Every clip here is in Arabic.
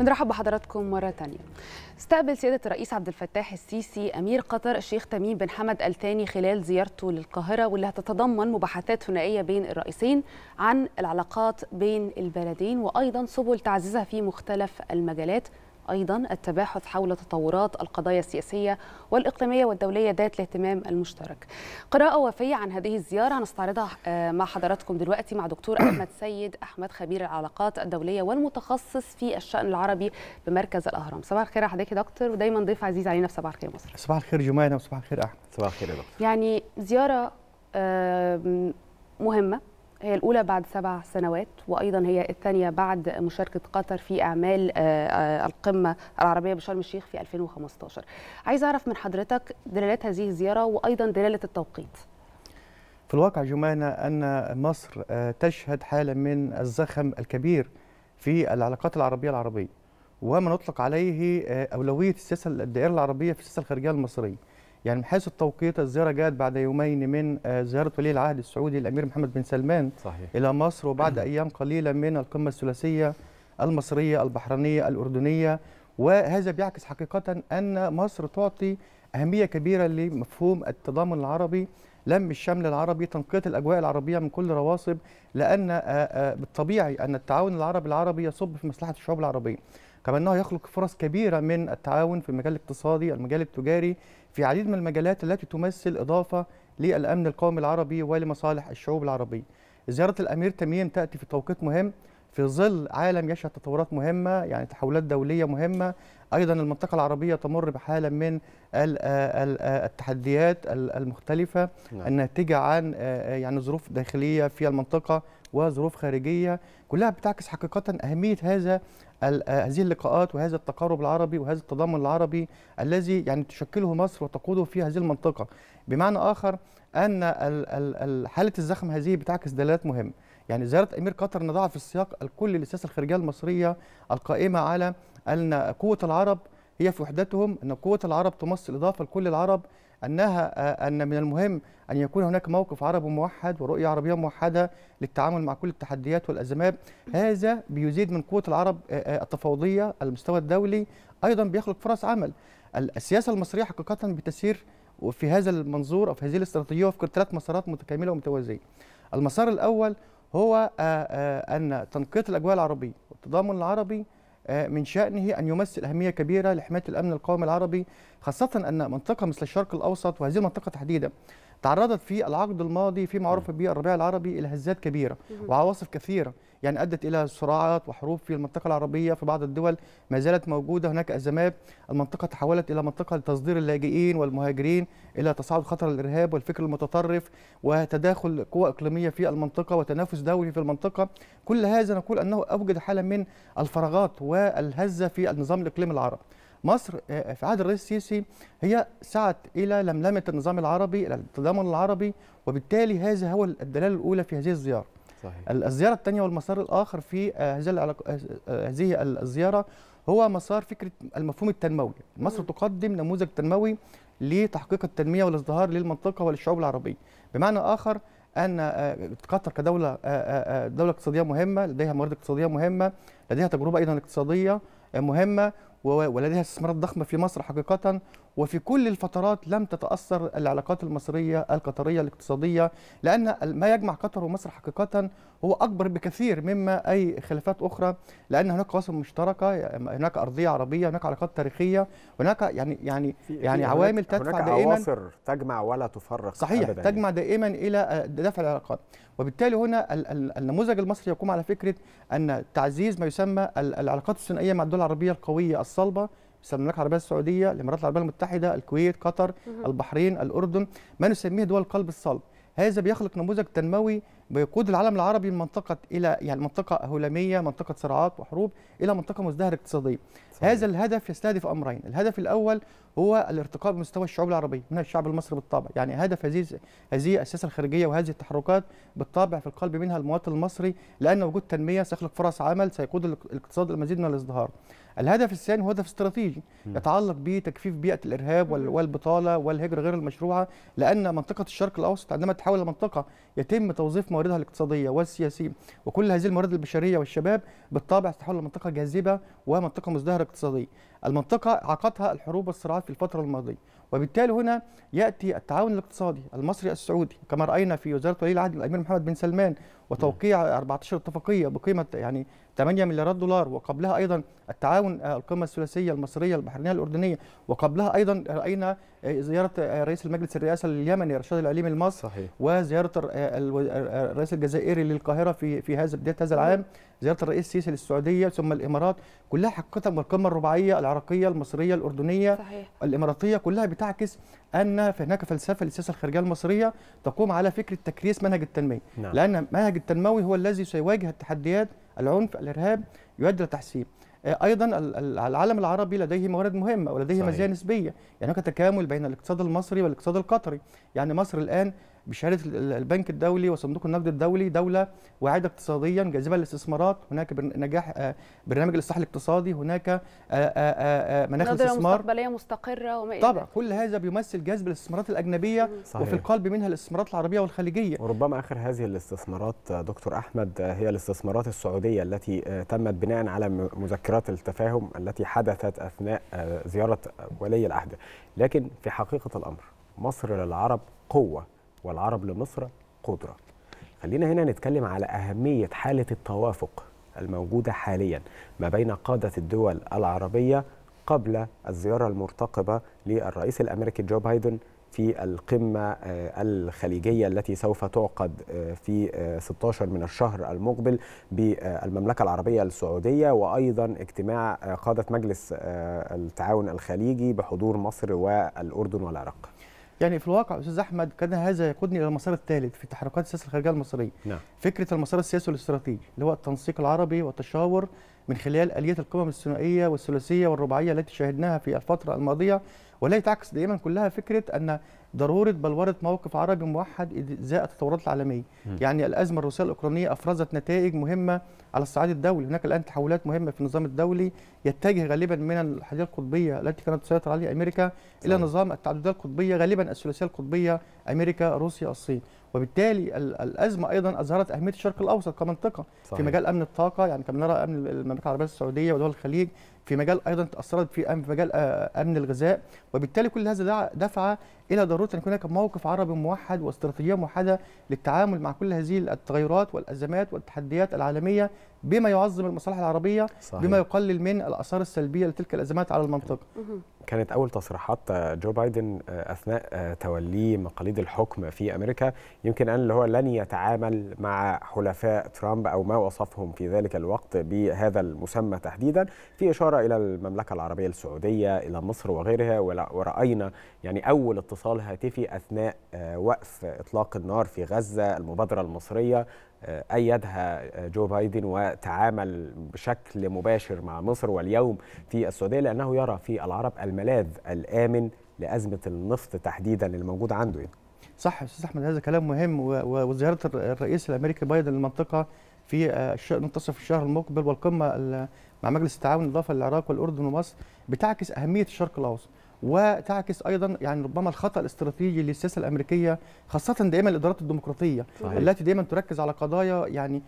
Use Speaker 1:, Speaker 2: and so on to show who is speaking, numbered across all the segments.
Speaker 1: بنرحب بحضراتكم مرة تانية استقبل سيادة الرئيس عبد الفتاح السيسي أمير قطر الشيخ تميم بن حمد الثاني خلال زيارته للقاهرة واللي هتتضمن مباحثات ثنائية بين الرئيسين عن العلاقات بين البلدين وأيضا سبل تعزيزها في مختلف المجالات أيضا التباحث حول تطورات القضايا السياسية والإقليمية والدولية ذات الاهتمام المشترك قراءة وفية عن هذه الزيارة هنستعرضها آه، مع حضراتكم دلوقتي مع دكتور أحمد سيد أحمد خبير العلاقات الدولية والمتخصص في الشأن العربي بمركز الأهرام صباح الخير حضرتك يا دكتور ودايما ضيف عزيز علينا في صباح الخير مصر
Speaker 2: صباح الخير جمانة وصباح الخير أحمد صباح الخير يا دكتور
Speaker 1: يعني زيارة مهمة هي الأولى بعد سبع سنوات وأيضا هي الثانية بعد مشاركة قطر في أعمال آه، آه، القمة العربية بشرم الشيخ في 2015 عايز أعرف من حضرتك دلالات هذه الزيارة وأيضا دلالة التوقيت
Speaker 2: في الواقع جمانة أن مصر آه، تشهد حالة من الزخم الكبير في العلاقات العربية العربية وما نطلق عليه أولوية السياسة الدائرة العربية في السياسة الخارجية المصرية يعني من حيث التوقيت الزياره جاءت بعد يومين من آه، زياره ولي العهد السعودي الامير محمد بن سلمان صحيح. الى مصر وبعد ايام قليله من القمه الثلاثيه المصريه البحرينيه الاردنيه وهذا بيعكس حقيقه ان مصر تعطي اهميه كبيره لمفهوم التضامن العربي لم الشمل العربي تنقية الأجواء العربية من كل رواصب لأن آه، آه، بالطبيعي أن التعاون العربي العربي يصب في مصلحة الشعوب العربية كما أنه يخلق فرص كبيرة من التعاون في المجال الاقتصادي المجال التجاري في عديد من المجالات التي تمثل إضافة للأمن القومي العربي ولمصالح الشعوب العربية زيارة الأمير تميم تأتي في توقيت مهم في ظل عالم يشهد تطورات مهمة يعني تحولات دولية مهمة أيضا المنطقة العربية تمر بحالة من التحديات المختلفة نعم. الناتجة عن آه، آه، يعني ظروف داخلية في المنطقة وظروف خارجية كلها بتعكس حقيقة أهمية هذا آه، هذه اللقاءات وهذا التقارب العربي وهذا التضامن العربي الذي يعني تشكله مصر وتقوده في هذه المنطقة بمعنى آخر أن حالة الزخم هذه بتعكس دلالات مهمة يعني زيارة أمير قطر نضعها في السياق الكل للسياسة الخارجية المصرية القائمة على أن قوة العرب هي في وحدتهم أن قوة العرب تمثل إضافة لكل العرب انها آه، ان من المهم ان يكون هناك موقف عربي موحد ورؤيه عربيه موحده للتعامل مع كل التحديات والازمات هذا بيزيد من قوه العرب آه، آه، التفاوضيه على المستوى الدولي ايضا بيخلق فرص عمل السياسه المصريه حقيقه بتسير في هذا المنظور او في هذه الاستراتيجيه وفق ثلاث مسارات متكامله ومتوازيه المسار الاول هو ان تنقية الاجواء العربيه والتضامن العربي آه، من شأنه أن يمثل أهمية كبيرة لحماية الأمن القومي العربي خاصة أن منطقة مثل الشرق الأوسط وهذه المنطقة تحديدا تعرضت في العقد الماضي فيما عرف به الربيع العربي إلى هزات كبيرة وعواصف كثيرة يعني أدت إلى صراعات وحروب في المنطقة العربية في بعض الدول ما زالت موجودة هناك أزمات المنطقة تحولت إلى منطقة لتصدير اللاجئين والمهاجرين إلى تصاعد خطر الإرهاب والفكر المتطرف وتداخل قوى إقليمية في المنطقة وتنافس دولي في المنطقة كل هذا نقول أنه أوجد حالة من الفراغات والهزة في النظام الإقليمي العربي مصر آه، آه، في عهد الرئيس السيسي هي سعت الى لملمه النظام العربي الى التضامن العربي وبالتالي هذا هو الدلاله الاولى في هذه الزياره صحيح. الزيارة الثانية والمسار الآخر في آه، هذه آه، آه، الزيارة هو مسار فكرة المفهوم التنموي مصر تقدم نموذج تنموي لتحقيق التنمية والازدهار للمنطقة وللشعوب العربية بمعنى آخر أن قطر كدولة دولة اقتصادية مهمة لديها موارد اقتصادية مهمة لديها تجربة أيضا اقتصادية مهمة ولديها استثمارات ضخمة في مصر حقيقة وفي كل الفترات لم تتأثر العلاقات المصرية القطرية الاقتصادية لأن ما يجمع قطر ومصر حقيقة هو أكبر بكثير مما أي خلافات أخرى لأن هناك قواسم مشتركة هناك أرضية عربية هناك علاقات تاريخية هناك يعني يعني يعني عوامل تدفع هناك دائما عناصر
Speaker 3: تجمع ولا تفرق صحيح أبداً تجمع دائما
Speaker 2: إلى آه، دفع العلاقات وبالتالي هنا النموذج المصري يقوم على فكرة أن تعزيز ما يسمى العلاقات الثنائية مع الدول العربية القوية الصلبة مثل المملكه العربيه السعوديه الامارات العربيه المتحده الكويت قطر البحرين الاردن ما نسميه دول القلب الصلب هذا بيخلق نموذج تنموي بيقود العالم العربي من منطقه الى يعني منطقه هلاميه منطقه صراعات وحروب الى منطقه مزدهره اقتصاديا هذا الهدف يستهدف امرين الهدف الاول هو الارتقاء بمستوى الشعوب العربيه من الشعب المصري بالطبع يعني هدف هذه هذه السياسه الخارجيه وهذه التحركات بالطبع في القلب منها المواطن المصري لان وجود تنميه سيخلق فرص عمل سيقود الاقتصاد المزيد من الازدهار الهدف الثاني هو هدف استراتيجي يتعلق بتكفيف بيئه الارهاب والبطاله والهجره غير المشروعه لان منطقه الشرق الاوسط عندما تتحول لمنطقه يتم توظيف مواردها الاقتصاديه والسياسيه وكل هذه الموارد البشريه والشباب بالطبع ستحول لمنطقه جاذبه ومنطقه مزدهره اقتصاديا. المنطقه عقدتها الحروب والصراعات في الفتره الماضيه وبالتالي هنا ياتي التعاون الاقتصادي المصري السعودي كما راينا في وزاره ولي العهد الامير محمد بن سلمان وتوقيع 14 نعم. اتفاقيه بقيمه يعني 8 مليارات دولار وقبلها ايضا التعاون آه، القمه الثلاثيه المصريه البحرينيه الاردنيه وقبلها ايضا راينا آه، آه، زياره رئيس المجلس الرئاسه اليمني رشاد العليم لمصر صحيح. وزياره الرئيس الجزائري للقاهره في في هذا بدايه هذا العام زياره الرئيس السيسي للسعوديه ثم الامارات كلها حقيقه القمه الرباعيه العراقيه المصريه الاردنيه صحيح. الاماراتيه كلها بتعكس ان هناك فلسفه للسياسه الخارجيه المصريه تقوم على فكره تكريس منهج التنميه نعم. لان منهج التنموي هو الذي سيواجه التحديات العنف الارهاب يؤدي لتحسين آه، ايضا العالم العربي لديه موارد مهمه ولديه مزايا نسبيه يعني هناك تكامل بين الاقتصاد المصري والاقتصاد القطري يعني مصر الان بشهاده البنك الدولي وصندوق النقد الدولي دوله واعده اقتصاديا جاذبه للاستثمارات هناك نجاح آه، برنامج الاصلاح الاقتصادي هناك آه، آه، مناخ استثمار
Speaker 1: مستقبليه مستقره وما طبعا
Speaker 3: كل هذا بيمثل جذب الاستثمارات الاجنبيه صحيح. وفي القلب منها الاستثمارات العربيه والخليجيه وربما اخر هذه الاستثمارات دكتور احمد هي الاستثمارات السعوديه التي تمت بناء على مذكرات التفاهم التي حدثت اثناء زياره ولي العهد لكن في حقيقه الامر مصر للعرب قوه والعرب لمصر قدرة خلينا هنا نتكلم على أهمية حالة التوافق الموجودة حاليا ما بين قادة الدول العربية قبل الزيارة المرتقبة للرئيس الأمريكي جو بايدن في القمة آه، الخليجية التي سوف تعقد آه، في 16 آه، من الشهر المقبل بالمملكة العربية السعودية وأيضا اجتماع قادة مجلس التعاون الخليجي بحضور مصر والأردن والعراق يعني في الواقع استاذ احمد كان هذا يقودني الى المسار الثالث
Speaker 2: في تحركات السياسه الخارجيه المصريه نعم. فكره المسار السياسي والاستراتيجي اللي هو التنسيق العربي والتشاور من خلال اليه القمم الثنائيه والثلاثيه والرباعيه التي شاهدناها في الفتره الماضيه والتي تعكس دائما كلها فكره ان ضروره بلوره موقف عربي موحد ازاء التطورات العالميه م. يعني الازمه الروسيه الاوكرانيه افرزت نتائج مهمه على الصعيد الدولي هناك الان تحولات مهمه في النظام الدولي يتجه غالبا من الحديه القطبيه التي كانت تسيطر عليها امريكا صحيح. الى نظام التعدديه القطبيه غالبا الثلاثيه القطبيه امريكا روسيا الصين وبالتالي الازمه ايضا اظهرت اهميه الشرق الاوسط كمنطقه صحيح. في مجال امن الطاقه يعني كما نرى امن المملكه العربيه السعوديه ودول الخليج في مجال ايضا تاثرت في في مجال آه، آه، امن الغذاء وبالتالي كل هذا دفع الى ضروره ان يكون هناك موقف عربي موحد واستراتيجيه موحده للتعامل مع كل هذه التغيرات والازمات والتحديات العالميه بما يعظم المصالح العربيه صحيح. بما
Speaker 3: يقلل من الاثار السلبيه لتلك الازمات على المنطقه كانت أول تصريحات جو بايدن آه، أثناء آه، توليه مقاليد الحكم في أمريكا يمكن أن اللي هو لن يتعامل مع حلفاء ترامب أو ما وصفهم في ذلك الوقت بهذا المسمى تحديدا في إشارة إلى المملكة العربية السعودية إلى مصر وغيرها ورأينا يعني أول اتصال هاتفي أثناء آه، وقف إطلاق النار في غزة المبادرة المصرية آه، أيدها آه، جو بايدن وتعامل بشكل مباشر مع مصر واليوم في السعودية لأنه يرى في العرب الملاذ الآمن لأزمة النفط تحديدا الموجود عنده يعني.
Speaker 2: صح يا استاذ احمد هذا كلام مهم وزياره الرئيس الامريكي بايدن للمنطقه في آه، منتصف الشهر المقبل والقمه مع مجلس التعاون الاضافه للعراق والاردن ومصر بتعكس اهميه الشرق الاوسط وتعكس ايضا يعني ربما الخطا الاستراتيجي للسياسه الامريكيه خاصه دائما الادارات الديمقراطيه صحيح. التي دائما تركز على قضايا يعني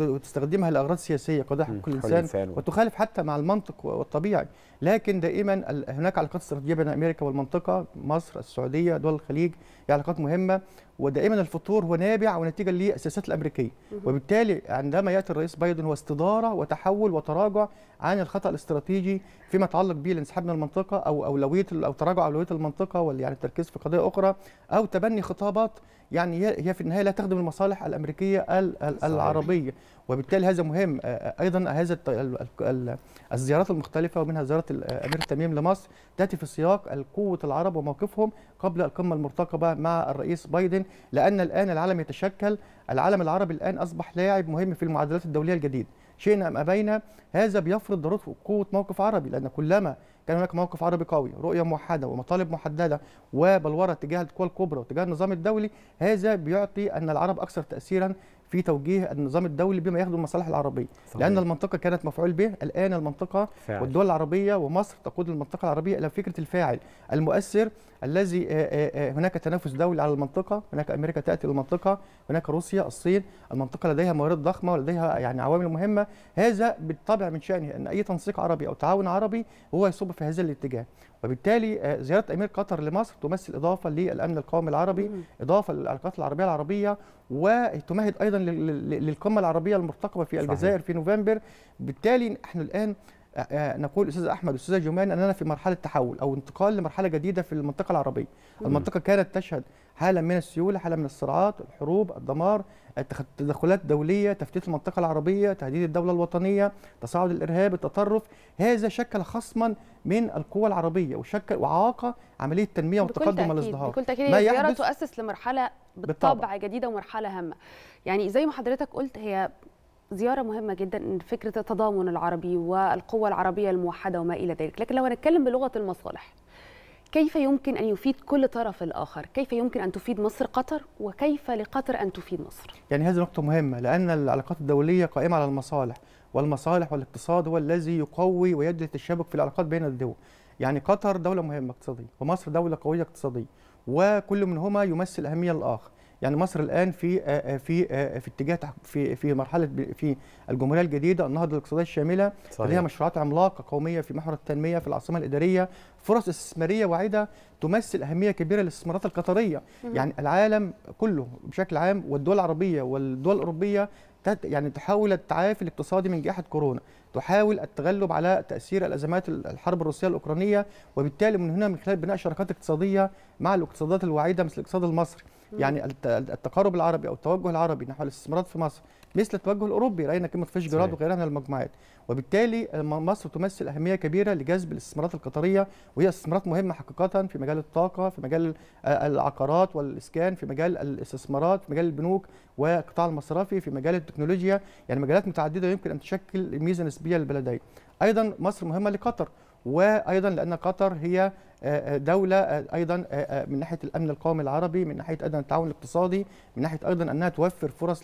Speaker 2: وتستخدمها لاغراض سياسيه قضاء حقوق الانسان وتخالف حتى مع المنطق والطبيعي لكن دائما هناك علاقات استراتيجيه بين امريكا والمنطقه مصر السعوديه دول الخليج هي علاقات مهمه ودائما الفتور هو نابع ونتيجه للسياسات الامريكيه وبالتالي عندما ياتي الرئيس بايدن هو استداره وتحول وتراجع عن الخطا الاستراتيجي فيما يتعلق بالانسحاب من المنطقه او اولويه او تراجع اولويه المنطقه واللي يعني التركيز في قضايا اخرى او تبني خطابات يعني هي في النهايه لا تخدم المصالح الامريكيه العربيه الدوليه وبالتالي هذا مهم آه، آه، ايضا هذا الزيارات المختلفه ومنها زياره الامير آه، تميم لمصر تاتي في سياق قوه العرب وموقفهم قبل القمه المرتقبه مع الرئيس بايدن لان الان العالم يتشكل العالم العربي الان اصبح لاعب مهم في المعادلات الدوليه الجديده شئنا ام ابينا هذا بيفرض ضروره قوه موقف عربي لان كلما كان هناك موقف عربي قوي رؤيه موحده ومطالب محدده وبلوره تجاه القوى الكبرى وتجاه النظام الدولي هذا بيعطي ان العرب اكثر تاثيرا في توجيه النظام الدولي بما يخدم المصالح العربيه صحيح. لان المنطقه كانت مفعول به الان المنطقه فعل. والدول العربيه ومصر تقود المنطقه العربيه الى فكره الفاعل المؤثر الذي آه، آه، آه، هناك تنافس دولي على المنطقه هناك امريكا تاتي للمنطقه هناك روسيا الصين المنطقه لديها موارد ضخمه ولديها يعني عوامل مهمه هذا بالطبع من شانه ان اي تنسيق عربي او تعاون عربي هو يصب في هذا الاتجاه وبالتالي آه، زياره امير قطر لمصر تمثل اضافه للامن القومي العربي اضافه للعلاقات العربيه العربيه وتمهد ايضا للقمه العربيه المرتقبه في الجزائر صحيح. في نوفمبر بالتالي احنا الان آه، آه، نقول استاذ احمد استاذ جمان اننا في مرحله تحول او انتقال لمرحله جديده في المنطقه العربيه المنطقه كانت تشهد حاله من السيوله حاله من الصراعات الحروب الدمار تدخلات دوليه تفتيت المنطقه العربيه تهديد الدوله الوطنيه تصاعد الارهاب التطرف هذا شكل خصما من القوى العربيه وشكل وعاق عمليه التنميه والتقدم والازدهار بكل تاكيد هي زياره
Speaker 1: تؤسس لمرحله بالطبع, بالطبع جديده ومرحله هامه يعني زي ما حضرتك قلت هي زيارة مهمة جدا فكرة التضامن العربي والقوة العربية الموحدة وما إلى ذلك لكن لو هنتكلم بلغة المصالح كيف يمكن أن يفيد كل طرف الآخر؟ كيف يمكن أن تفيد مصر قطر؟ وكيف لقطر أن تفيد مصر؟
Speaker 2: يعني هذه نقطة مهمة لأن العلاقات الدولية قائمة على المصالح والمصالح والاقتصاد هو الذي يقوي ويجلي التشابك في العلاقات بين الدول يعني قطر دولة مهمة اقتصادية ومصر دولة قوية اقتصادية وكل منهما يمثل أهمية الآخر يعني مصر الان في آه، آه، في آه، في اتجاه في في مرحله في الجمهوريه الجديده النهضه الاقتصاديه الشامله صحيح. اللي هي مشروعات عملاقه قوميه في محور التنميه في العاصمه الاداريه فرص استثماريه واعده تمثل اهميه كبيره للاستثمارات القطريه مم. يعني العالم كله بشكل عام والدول العربيه والدول الاوروبيه يعني تحاول التعافي الاقتصادي من جائحه كورونا تحاول التغلب على تاثير الازمات الحرب الروسيه الاوكرانيه وبالتالي من هنا من خلال بناء شراكات اقتصاديه مع الاقتصادات الوعيده مثل الاقتصاد المصري يعني التقارب العربي او التوجه العربي نحو الاستثمارات في مصر مثل التوجه الاوروبي راينا كلمه فيش جراد وغيرها من المجموعات وبالتالي آه، مصر تمثل اهميه كبيره لجذب الاستثمارات القطريه وهي استثمارات مهمه حقيقه في مجال الطاقه في مجال آه، العقارات والاسكان في مجال الاستثمارات في مجال البنوك والقطاع المصرفي في مجال التكنولوجيا يعني مجالات متعدده يمكن ان تشكل ميزه نسبيه نسبيه للبلدين ايضا مصر مهمه لقطر وايضا لان قطر هي آه، آه، دوله آه، ايضا من ناحيه الامن القومي العربي من ناحيه ايضا التعاون الاقتصادي من ناحيه ايضا انها توفر فرص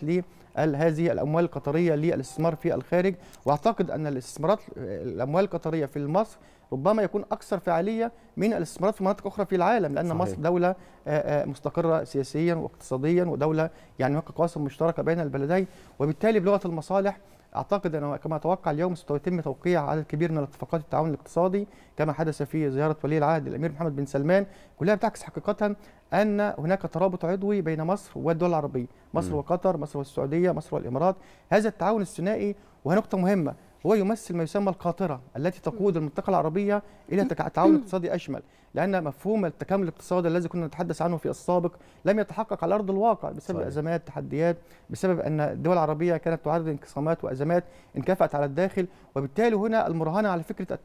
Speaker 2: لهذه الاموال القطريه للاستثمار في الخارج واعتقد ان الاستثمارات الاموال القطريه في مصر ربما يكون اكثر فعاليه من الاستثمارات في مناطق اخرى في العالم لان صحيح. مصر دوله مستقره سياسيا واقتصاديا ودوله يعني هناك قواسم مشتركه بين البلدين وبالتالي بلغه المصالح اعتقد انه كما اتوقع اليوم سيتم توقيع عدد كبير من الاتفاقات التعاون الاقتصادي كما حدث في زياره ولي العهد الامير محمد بن سلمان كلها بتعكس حقيقه ان هناك ترابط عضوي بين مصر والدول العربيه مصر م. وقطر مصر والسعوديه مصر والامارات هذا التعاون الثنائي وهي نقطه مهمه هو يمثل ما يسمى القاطره التي تقود المنطقه العربيه الى تعاون اقتصادي اشمل لان مفهوم التكامل الاقتصادي الذي كنا نتحدث عنه في السابق لم يتحقق على ارض الواقع بسبب صحيح. ازمات تحديات بسبب ان الدول العربيه كانت تعرض انقسامات وازمات انكفأت على الداخل وبالتالي هنا المراهنه على فكره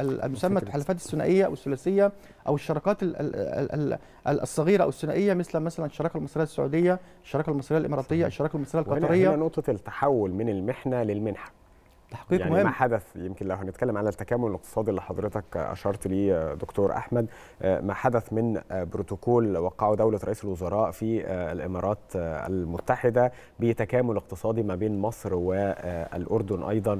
Speaker 2: المسمى التحالفات الثنائيه او الثلاثيه او الشراكات الصغيره او الثنائيه مثل مثلا الشراكه المصريه السعوديه الشراكه المصريه الاماراتيه الشراكه المصريه القطريه هنا
Speaker 3: نقطه التحول من المحنه للمنحه تحقيق يعني مهم ما حدث يمكن لو هنتكلم على التكامل الاقتصادي اللي حضرتك اشرت ليه آه، دكتور احمد آه، ما حدث من آه، بروتوكول وقعه دوله رئيس الوزراء في الامارات المتحده بتكامل اقتصادي ما بين مصر والاردن ايضا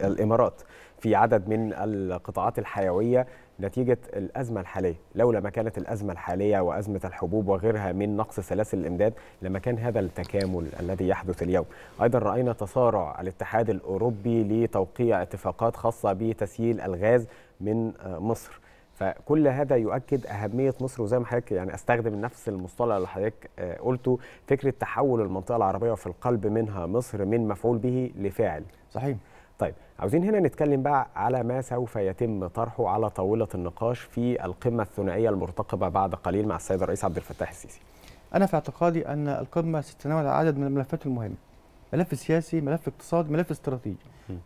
Speaker 3: والامارات في عدد من القطاعات الحيويه نتيجة الأزمة الحالية لولا ما كانت الأزمة الحالية وأزمة الحبوب وغيرها من نقص سلاسل الإمداد لما كان هذا التكامل الذي يحدث اليوم أيضا رأينا تصارع الاتحاد الأوروبي لتوقيع اتفاقات خاصة بتسييل الغاز من مصر فكل هذا يؤكد اهميه مصر وزي ما حضرتك يعني استخدم نفس المصطلح اللي حضرتك آه، قلته فكره تحول المنطقه العربيه في القلب منها مصر من مفعول به لفاعل. صحيح. طيب عاوزين هنا نتكلم بقى على ما سوف يتم طرحه على طاوله النقاش في القمه الثنائيه المرتقبه بعد قليل مع السيد الرئيس عبد الفتاح السيسي. انا في
Speaker 2: اعتقادي ان القمه ستتناول عدد من الملفات المهمه. ملف سياسي، ملف اقتصادي، ملف استراتيجي.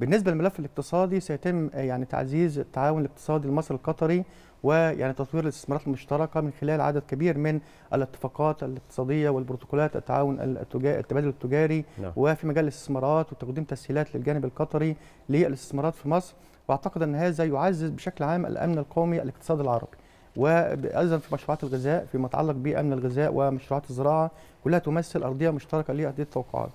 Speaker 2: بالنسبه للملف الاقتصادي سيتم يعني تعزيز التعاون الاقتصادي المصري القطري ويعني تطوير الاستثمارات المشتركه من خلال عدد كبير من الاتفاقات الاقتصاديه والبروتوكولات التعاون التجاري التبادل التجاري نعم. وفي مجال الاستثمارات وتقديم تسهيلات للجانب القطري للاستثمارات في مصر واعتقد ان هذا يعزز بشكل عام الامن القومي الاقتصادي العربي وايضا في مشروعات الغذاء فيما يتعلق بامن الغذاء ومشروعات الزراعه كلها تمثل ارضيه مشتركه لهذه التوقعات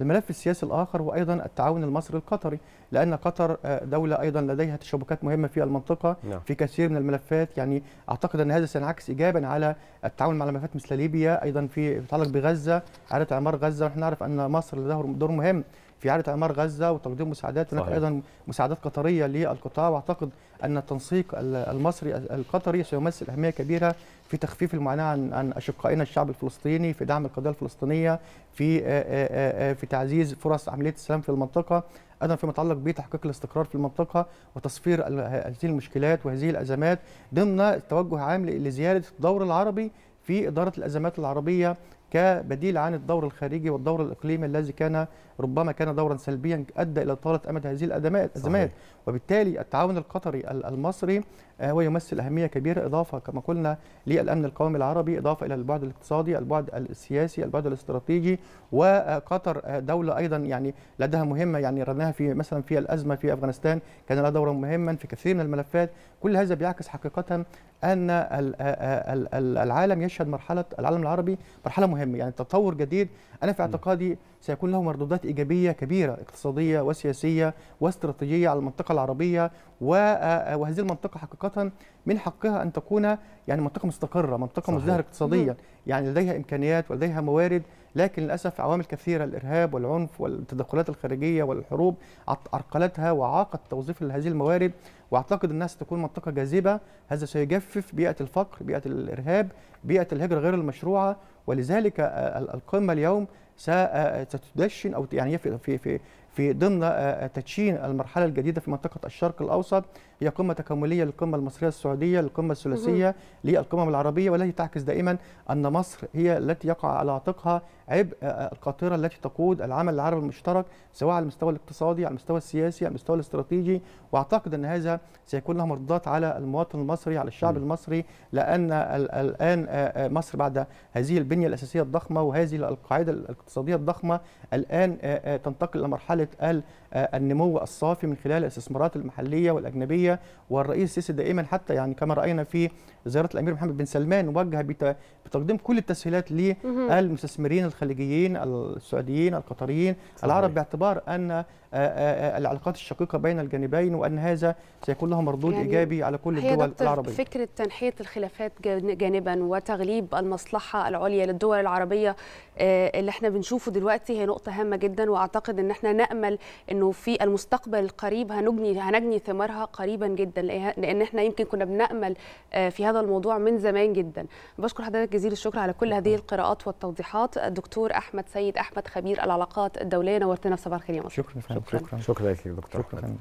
Speaker 2: الملف السياسي الآخر هو أيضا التعاون المصري القطري لأن قطر آه، دولة أيضا لديها تشابكات مهمة في المنطقة نعم. في كثير من الملفات يعني أعتقد أن هذا سينعكس إيجابا على التعاون مع ملفات مثل ليبيا أيضا في يتعلق بغزة إعادة إعمار غزة ونحن نعرف أن مصر لديها دور مهم في إعادة إعمار غزة وتقديم مساعدات هناك أيضا مساعدات قطرية للقطاع وأعتقد أن التنسيق المصري القطري سيمثل أهمية كبيرة في تخفيف المعاناة عن عن أشقائنا الشعب الفلسطيني في دعم القضية الفلسطينية في في تعزيز فرص عملية السلام في المنطقة ايضا فيما يتعلق بتحقيق الاستقرار في المنطقه وتصفير هذه المشكلات وهذه الازمات ضمن توجه عام لزياده الدور العربي في اداره الازمات العربيه كبديل عن الدور الخارجي والدور الاقليمي الذي كان ربما كان دورا سلبيا ادى الى طاله امد هذه الازمات وبالتالي التعاون القطري المصري آه، هو يمثل اهميه كبيره اضافه كما قلنا للامن القومي العربي اضافه الى البعد الاقتصادي البعد السياسي البعد الاستراتيجي وقطر آه، دوله ايضا يعني لديها مهمه يعني رناها في مثلا في الازمه في افغانستان كان لها دورا مهما في كثير من الملفات كل هذا بيعكس حقيقه ان آه، العالم يشهد مرحله العالم العربي مرحله مهمه يعني تطور جديد انا في اعتقادي سيكون له مردودات إيجابية كبيرة اقتصادية وسياسية واستراتيجية على المنطقة العربية آه، آه، وهذه المنطقة حقيقة من حقها أن تكون يعني منطقة مستقرة منطقة مزدهرة اقتصاديا يعني لديها إمكانيات ولديها موارد لكن للأسف عوامل كثيرة الإرهاب والعنف والتدخلات الخارجية والحروب عرقلتها وعاقت توظيف هذه الموارد واعتقد انها ستكون منطقه جاذبه هذا سيجفف بيئه الفقر بيئه الارهاب بيئه الهجره غير المشروعه ولذلك آه، القمه اليوم ستدشن او يعني في في في ضمن آه، آه، تدشين المرحله الجديده في منطقه الشرق الاوسط هي قمه تكامليه للقمه المصريه السعوديه القمه الثلاثيه للقمم العربيه والتي تعكس دائما ان مصر هي التي يقع على عاتقها عبء آه، القاطره التي تقود العمل العربي المشترك سواء على المستوى الاقتصادي على المستوى السياسي على المستوى الاستراتيجي واعتقد ان هذا سيكون له مردات على المواطن المصري على الشعب م. المصري لان الان مصر بعد هذه البنيه الاساسيه الضخمه وهذه القاعده الاقتصاديه الضخمه الان تنتقل الى مرحله إعادة آه، النمو الصافي من خلال الاستثمارات المحلية والأجنبية والرئيس السيسي دائما حتى يعني كما رأينا في زيارة الأمير محمد بن سلمان وجه بتقديم كل التسهيلات للمستثمرين الخليجيين السعوديين القطريين صحيح. العرب باعتبار أن آه، آه، العلاقات الشقيقة بين الجانبين وأن هذا سيكون له مردود يعني إيجابي على كل الدول العربية
Speaker 1: فكرة تنحية الخلافات جانبا وتغليب المصلحة العليا للدول العربية اللي احنا بنشوفه دلوقتي هي نقطة هامة جدا وأعتقد أن احنا نأمل نتامل انه في المستقبل القريب هنجني هنجني ثمارها قريبا جدا لان احنا يمكن كنا بنامل آه، في هذا الموضوع من زمان جدا بشكر حضرتك جزيل الشكر على كل هذه القراءات والتوضيحات الدكتور احمد سيد احمد خبير العلاقات الدوليه نورتنا في صباح الخير يا مصر
Speaker 2: شكرا شكرا شكرا,
Speaker 1: شكرا لك دكتور شكرا.